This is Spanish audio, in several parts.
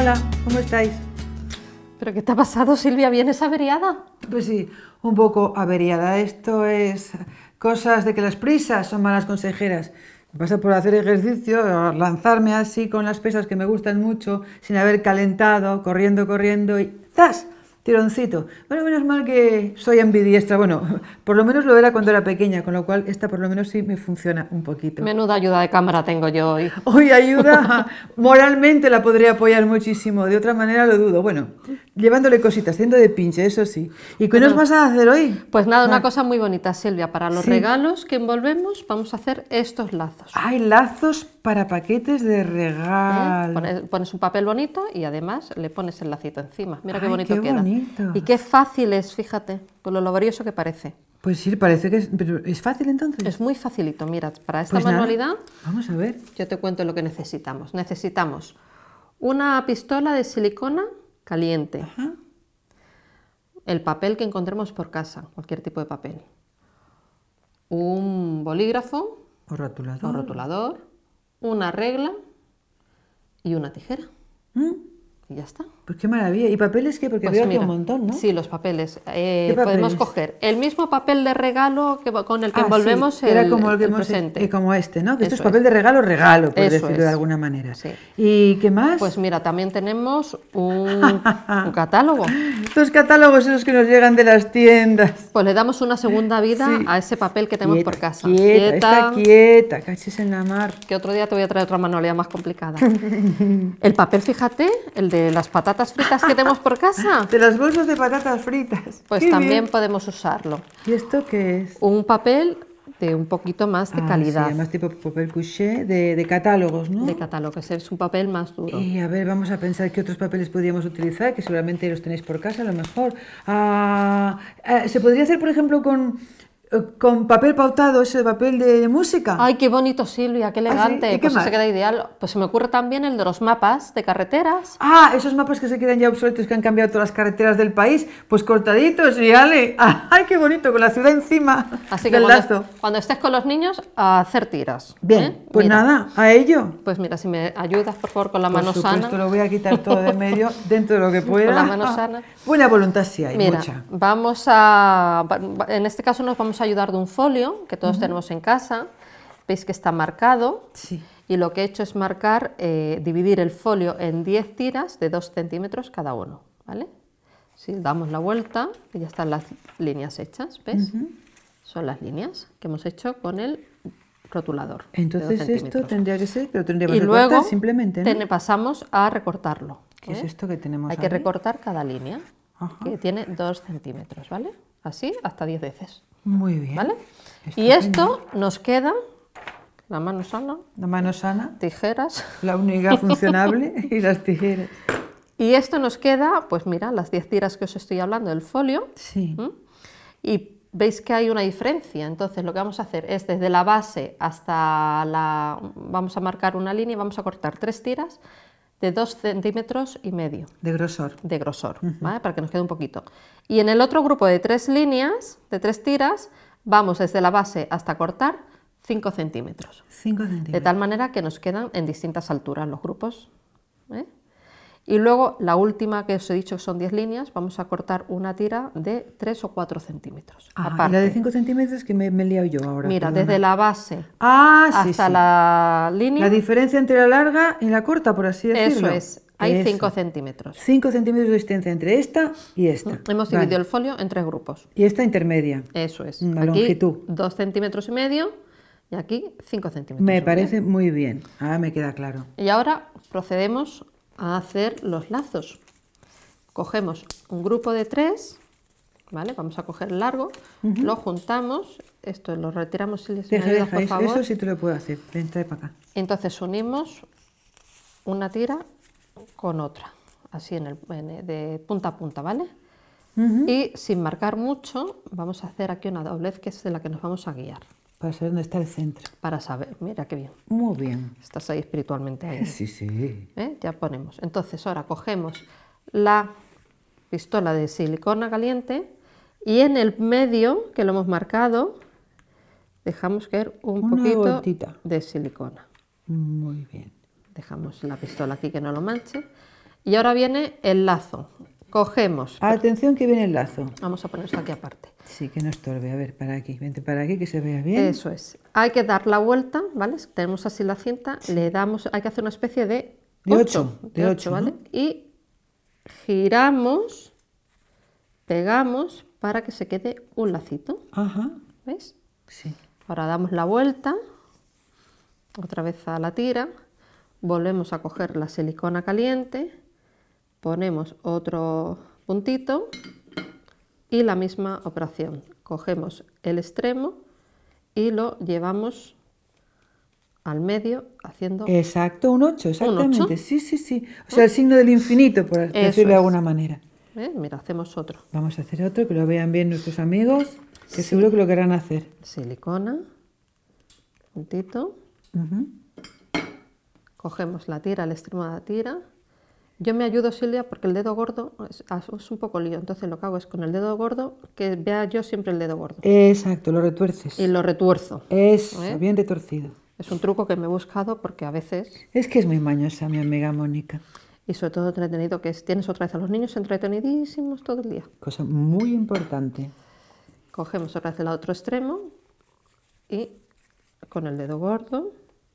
Hola, ¿cómo estáis? ¿Pero qué te ha pasado, Silvia? ¿Vienes averiada? Pues sí, un poco averiada. Esto es cosas de que las prisas son malas consejeras. Me pasa por hacer ejercicio, lanzarme así con las pesas que me gustan mucho, sin haber calentado, corriendo, corriendo y ¡zas! Tironcito. Bueno, menos mal que soy ambidiestra. Bueno, por lo menos lo era cuando era pequeña, con lo cual esta por lo menos sí me funciona un poquito. Menuda ayuda de cámara tengo yo hoy. Hoy ayuda. Moralmente la podría apoyar muchísimo. De otra manera lo dudo. Bueno, llevándole cositas, siendo de pinche, eso sí. ¿Y qué nos vas a hacer hoy? Pues nada, una ah. cosa muy bonita, Silvia. Para los regalos que envolvemos, vamos a hacer estos lazos. Hay lazos para paquetes de ¿Eh? regalo. Pones, un papel bonito y además le pones el lacito encima. Mira qué bonito queda. Y qué fácil es, fíjate, con lo laborioso que parece. Pues sí, parece que es, es fácil entonces. Es muy facilito, mira, para esta pues manualidad. Vamos a ver. Yo te cuento lo que necesitamos. Necesitamos una pistola de silicona caliente, el papel que encontremos por casa, cualquier tipo de papel, un bolígrafo o rotulador, una regla y una tijera. ¿Mm? Y ya está. Pues qué maravilla. ¿Y papeles qué? Porque pues un montón, ¿no? Sí, los papeles. Eh, podemos coger el mismo papel de regalo que, con el que ah, envolvemos Era el, como el, que eh, presente. y como este, ¿no? Que esto es papel de regalo, regalo, por decirlo de alguna manera. Sí. ¿Y qué más? Pues mira, también tenemos un, catálogo. Estos catálogos son los que nos llegan de las tiendas. Pues le damos una segunda vida a ese papel que tenemos por casa. Quieta, quieta, quieta, en la mar. Que otro día te voy a traer otra manualidad más complicada. el papel, fíjate, el de las patatas fritas que tenemos por casa. De las bolsas de patatas fritas. Pues también podemos usarlo. ¿Y esto qué es? Un papel de un poquito más de ah, calidad. Sí, más tipo papel couché de, catálogos, ¿no? De catálogos, es un papel más duro. Y a ver, vamos a pensar qué otros papeles podríamos utilizar, que seguramente los tenéis por casa a lo mejor. Ah, eh, ¿Se podría hacer, por ejemplo, con con papel pautado, ese papel de música. Ay, qué bonito, Silvia, qué ah, elegante. ¿Ah, se pues queda ideal. Pues se me ocurre también el de los mapas de carreteras. Ah, esos mapas que se quedan ya obsoletos, que han cambiado todas las carreteras del país, pues cortaditos y ale. Ay, qué bonito, con la ciudad encima. Así que cuando, cuando, estés con los niños, a hacer tiras. Bien, ¿eh? pues nada, a ello. Pues mira, si me ayudas, por favor, con la por mano supuesto, lo voy a quitar todo de medio, dentro de lo que pueda. Con la mano sana. Buena voluntad sí hay, mira, mucha. Vamos a. En este caso, nos vamos ayudar de un folio que todos tenemos en casa. Veis que está marcado. Y lo que he hecho es marcar, eh, dividir el folio en 10 tiras de 2 centímetros cada uno. ¿Vale? Si damos la vuelta, ya están las líneas hechas. ¿Ves? Son las líneas que hemos hecho con el rotulador. Entonces esto tendría que ser, pero tendríamos que luego simplemente. ¿no? pasamos a recortarlo. es ¿eh? esto que tenemos? Hay que recortar cada línea, que tiene 2 centímetros, ¿vale? Así hasta 10 veces. Muy bien. ¿Vale? y esto nos queda la mano sana. La mano sana. Tijeras. La única funcionable y las tijeras. Y esto nos queda, pues mira, las 10 tiras que os estoy hablando, del folio. Sí. ¿Mm? Y veis que hay una diferencia. Entonces lo que vamos a hacer es desde la base hasta la... vamos a marcar una línea y vamos a cortar tres tiras de 2 centímetros y medio. De grosor. De grosor, ¿vale? para que nos quede un poquito. Y en el otro grupo de tres líneas, de tres tiras, vamos desde la base hasta cortar 5 centímetros. 5 centímetros. De tal manera que nos quedan en distintas alturas los grupos. ¿eh? Y luego la última que os he dicho que son 10 líneas, vamos a cortar una tira de 3 o 4 centímetros. Aparte, ah, y la de 5 centímetros que me, he liado yo ahora. Mira, desde la base ah, hasta la línea. La diferencia entre la larga y la corta, por así decirlo. Eso es, hay 5 centímetros. 5 centímetros de distancia entre esta y esta. Mm, hemos dividido el folio en tres grupos. Y esta intermedia. Eso es. La longitud. 2 centímetros y medio y aquí 5 centímetros. Me parece muy bien. Ahora me queda claro. Y ahora procedemos a hacer los lazos. Cogemos un grupo de tres, ¿vale? Vamos a coger largo, lo juntamos, esto lo retiramos si les puedo hacer, Entonces unimos una tira con otra, así en el, de punta a punta, ¿vale? Y sin marcar mucho, vamos a hacer aquí una doblez que es de la que nos vamos a guiar. Para saber dónde está el centro. Para saber, mira qué bien. Muy bien. Estás ahí espiritualmente ahí. Sí, sí. ¿Eh? Ya ponemos. Entonces, ahora cogemos la pistola de silicona caliente y en el medio, que lo hemos marcado, dejamos caer un poquito de silicona. Muy bien. Dejamos la pistola aquí que no lo manche. Y ahora viene el lazo. Cogemos. Atención que viene el lazo. Vamos a poner aquí aparte. Sí, que no estorbe. A ver, para aquí. Vente para aquí que se vea bien. Eso es. Hay que dar la vuelta, ¿vale? Tenemos así la cinta, le damos, hay que hacer una especie de 8, de 8, ¿vale? Y giramos, pegamos para que se quede un lacito. Ajá. ¿Ves? Sí. Ahora damos la vuelta, otra vez a la tira, volvemos a coger la silicona caliente ponemos otro puntito y la misma operación. Cogemos el extremo y lo llevamos al medio haciendo... Exacto, un 8, exactamente. Sí, sí, sí. O sea, el signo del infinito, por decirlo de alguna manera. Mira, hacemos otro. Vamos a hacer otro, que lo vean bien nuestros amigos, que seguro que lo querrán hacer. Silicona, puntito. Cogemos la tira, el extremo de la tira yo me ayudo, Silvia, porque el dedo gordo es, un poco lío. Entonces lo que hago es con el dedo gordo, que vea yo siempre el dedo gordo. Exacto, lo retuerces. Y lo retuerzo. Es ¿eh? bien retorcido. Es un truco que me he buscado porque a veces... Es que es muy mañosa mi amiga Mónica. Y sobre todo entretenido, que tienes otra vez a los niños entretenidísimos todo el día. Cosa muy importante. Cogemos otra vez el otro extremo y con el dedo gordo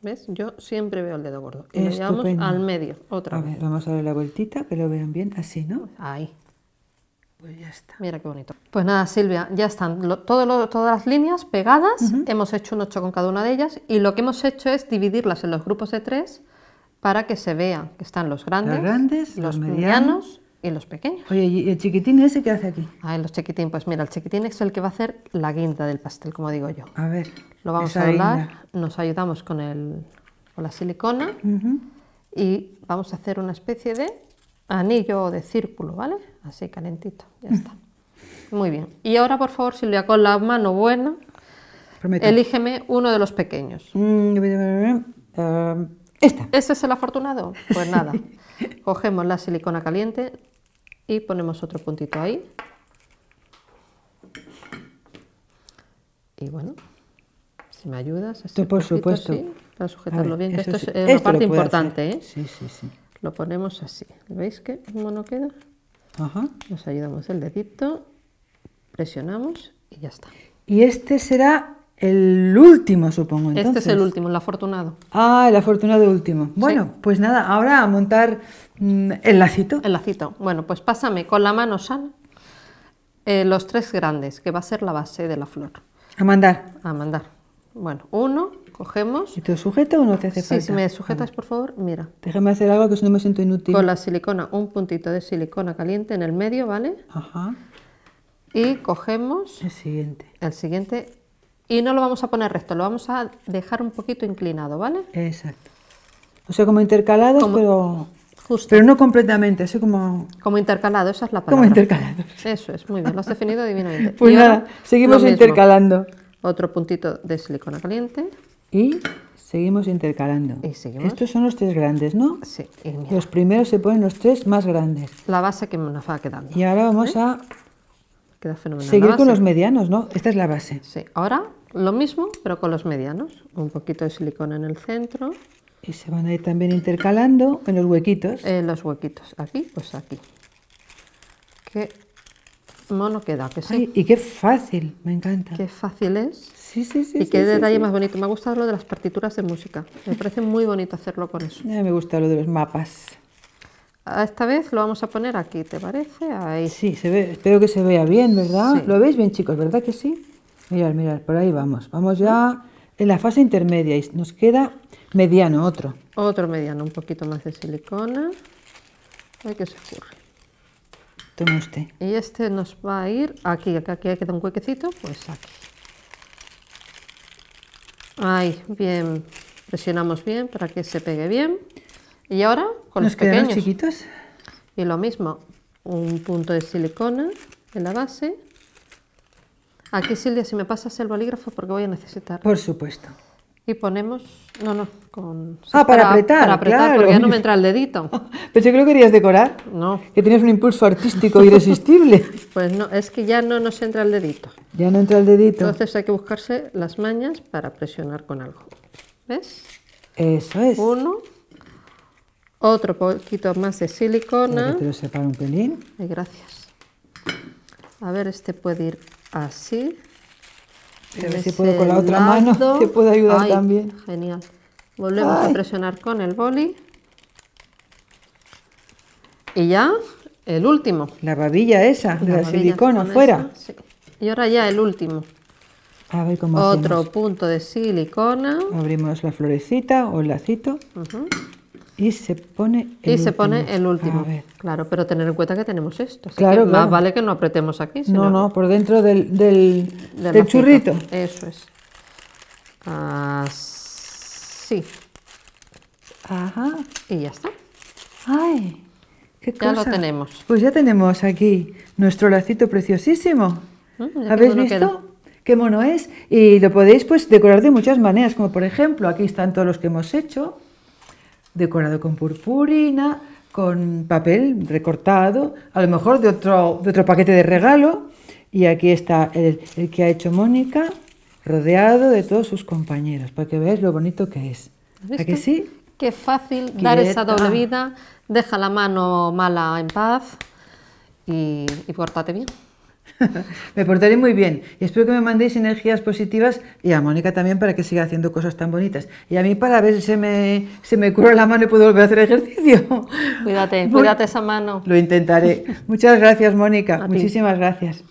¿Ves? Yo siempre veo el dedo gordo. Y lo al medio, otra a Ver, vamos a darle la vueltita, que lo vean bien, así, ¿no? Pues ahí. Pues ya está. Mira qué bonito. Pues nada, Silvia, ya están todas las líneas pegadas. Hemos hecho un ocho con cada una de ellas. Y lo que hemos hecho es dividirlas en los grupos de tres para que se vea que están los grandes, los, los, medianos y los pequeños. Oye, ¿y el chiquitín ese qué hace aquí? Ah, los chiquitín, pues mira, el chiquitín es el que va a hacer la guinda del pastel, como digo yo. A ver. Lo vamos a doblar, nos ayudamos con, el, la silicona y vamos a hacer una especie de anillo o de círculo, ¿vale? Así calentito, ya está. Mm. Muy bien. Y ahora, por favor, Silvia, con la mano buena, elígeme uno de los pequeños. Este. ¿Ese es el afortunado? Pues nada, cogemos la silicona caliente, y ponemos otro puntito ahí. Y bueno, si me ayudas. Así por supuesto. para sujetarlo bien, que esto es una parte importante. ¿eh? Sí, sí, sí. Lo ponemos así. ¿Veis que mono queda? Ajá. Nos ayudamos el dedito, presionamos y ya está. Y este será el último, supongo. Entonces. Este es el último, el afortunado. Ah, el afortunado último. Bueno, pues nada, ahora a montar mm, el lacito. El lacito. Bueno, pues pásame con la mano sana eh, los tres grandes, que va a ser la base de la flor. A mandar. A mandar. Bueno, uno, cogemos. ¿Y te sujeto o no te hace falta? Sí, si me sujetas, por favor, mira. Déjame hacer algo que si no me siento inútil. Con la silicona, un puntito de silicona caliente en el medio, ¿vale? Ajá. Y cogemos. El siguiente. El siguiente y no lo vamos a poner recto, lo vamos a dejar un poquito inclinado, ¿vale? Exacto. O sea, como intercalado, pero. Justo. Pero no completamente, así como. Como intercalado, esa es la palabra. Como intercalado. Eso es, muy bien, lo has definido divinamente. Pues nada, seguimos intercalando. Otro puntito de silicona caliente. Y seguimos intercalando. Estos son los tres grandes, ¿no? Sí. Los primeros se ponen los tres más grandes. La base que nos va quedando. Y ahora vamos ¿Eh? a Queda fenomenal. Seguir con los medianos, ¿no? Esta es la base. Sí, ahora lo mismo, pero con los medianos. Un poquito de silicona en el centro. Y se van a ir también intercalando en los huequitos. En los huequitos. Aquí, pues aquí. Qué mono queda, que sí. y qué fácil, me encanta. Qué fácil es. Sí, sí, sí. Y qué detalle más bonito. Me ha gustado lo de las partituras de música. Me parece muy bonito hacerlo con eso. mí me gusta lo de los mapas. Esta vez lo vamos a poner aquí, ¿te parece? Ahí. Sí, se ve, espero que se vea bien, ¿verdad? ¿Lo veis bien, chicos? ¿Verdad que sí? Mirad, mirad, por ahí vamos. Vamos ya en la fase intermedia y nos queda mediano, otro. Otro mediano, un poquito más de silicona. A que se ocurre. Toma usted. Y este nos va a ir aquí, acá aquí queda un huequecito, pues aquí. Ahí, bien. Presionamos bien para que se pegue bien. Y ahora con los pequeños. Los chiquitos. Y lo mismo, un punto de silicona en la base Aquí, Silvia, si me pasas el bolígrafo porque voy a necesitar. Por supuesto. Y ponemos. No, no, con. Ah, para, apretar. Para apretar, claro. porque ya no me entra el dedito. yo creo que querías decorar. No. Que tienes un impulso artístico irresistible. pues no, es que ya no nos entra el dedito. Ya no entra el dedito. Entonces hay que buscarse las mañas para presionar con algo. ¿Ves? Eso es. Uno. Otro poquito más de silicona. Y te un pelín. gracias. A ver, este puede ir Así. A si puedo con la otra mano, te puede ayudar también. Genial. Volvemos a presionar con el boli. Y ya el último. La babilla esa, la de silicona fuera. Y ahora ya el último. A ver cómo Otro punto de silicona. Abrimos la florecita o el lacito. Y se pone el último. se pone Claro, pero tener en cuenta que tenemos esto. Más vale que no apretemos aquí. no, no, por dentro del, churrito. Eso es. Así. Ajá. Y ya está. ¡Ay! ¡Qué ya cosa! lo tenemos. Pues ya tenemos aquí nuestro lacito preciosísimo. Mm, ¿Habéis visto? qué mono es y lo podéis pues decorar de muchas maneras, como por ejemplo aquí están todos los que hemos hecho, decorado con purpurina, con papel recortado, a lo mejor de otro, de otro paquete de regalo. Y aquí está el, que ha hecho Mónica, rodeado de todos sus compañeros, para que veáis lo bonito que es. ¿Ves? que sí? Qué fácil dar esa doble vida, deja la mano mala en paz y, y pórtate bien. me portaré muy bien y espero que me mandéis energías positivas y a Mónica también para que siga haciendo cosas tan bonitas. Y a mí para ver si se me, se me curó la mano y puedo volver a hacer ejercicio. Cuídate, cuídate esa mano. Lo intentaré. Muchas gracias, Mónica. Muchísimas gracias.